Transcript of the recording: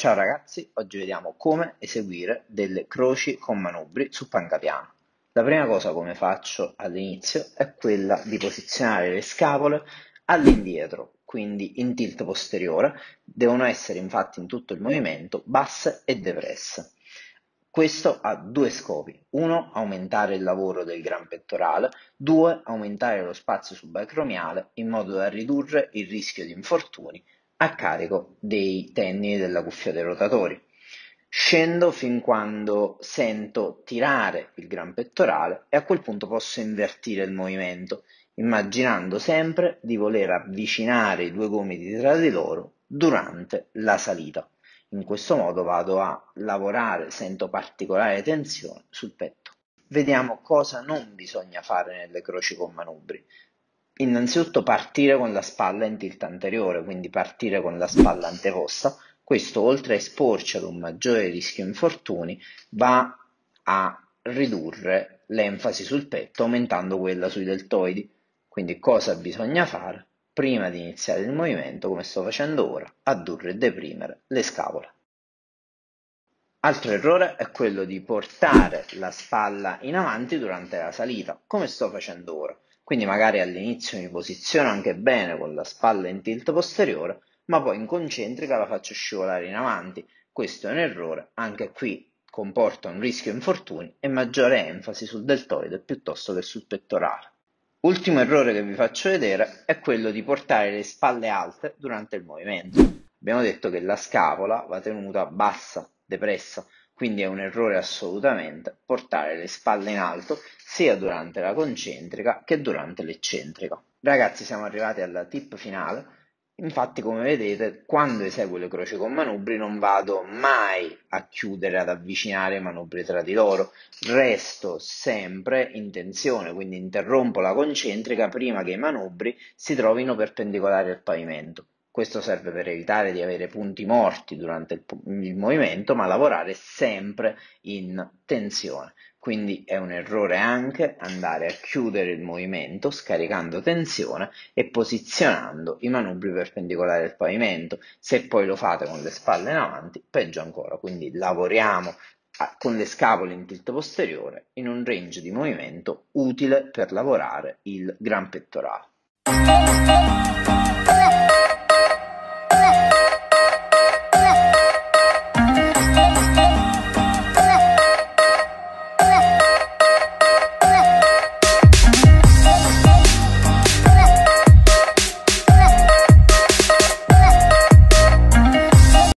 Ciao ragazzi, oggi vediamo come eseguire delle croci con manubri su pancapiano. La prima cosa come faccio all'inizio è quella di posizionare le scapole all'indietro, quindi in tilt posteriore, devono essere infatti in tutto il movimento basse e depresse. Questo ha due scopi, uno aumentare il lavoro del gran pettorale, due aumentare lo spazio subacromiale in modo da ridurre il rischio di infortuni a carico dei tendini della cuffia dei rotatori. Scendo fin quando sento tirare il gran pettorale e a quel punto posso invertire il movimento, immaginando sempre di voler avvicinare i due gomiti tra di loro durante la salita. In questo modo vado a lavorare, sento particolare tensione sul petto. Vediamo cosa non bisogna fare nelle croci con manubri innanzitutto partire con la spalla in tilt anteriore, quindi partire con la spalla anteposta, questo oltre a esporci ad un maggiore rischio infortuni va a ridurre l'enfasi sul petto aumentando quella sui deltoidi. Quindi cosa bisogna fare? Prima di iniziare il movimento, come sto facendo ora, addurre e deprimere le scapole. Altro errore è quello di portare la spalla in avanti durante la salita, come sto facendo ora. Quindi magari all'inizio mi posiziono anche bene con la spalla in tilt posteriore, ma poi in concentrica la faccio scivolare in avanti. Questo è un errore, anche qui comporta un rischio infortuni e maggiore enfasi sul deltoide piuttosto che sul pettorale. Ultimo errore che vi faccio vedere è quello di portare le spalle alte durante il movimento. Abbiamo detto che la scapola va tenuta bassa, depressa, quindi è un errore assolutamente portare le spalle in alto sia durante la concentrica che durante l'eccentrica. Ragazzi siamo arrivati alla tip finale, infatti come vedete quando eseguo le croci con manubri non vado mai a chiudere, ad avvicinare i manubri tra di loro, resto sempre in tensione, quindi interrompo la concentrica prima che i manubri si trovino perpendicolari al pavimento. Questo serve per evitare di avere punti morti durante il, il, movimento, ma lavorare sempre in tensione. Quindi è un errore anche andare a chiudere il movimento scaricando tensione e posizionando i manubri perpendicolari al pavimento. Se poi lo fate con le spalle in avanti, peggio ancora. Quindi lavoriamo con le scapole in tilt posteriore in un range di movimento utile per lavorare il gran pettorale.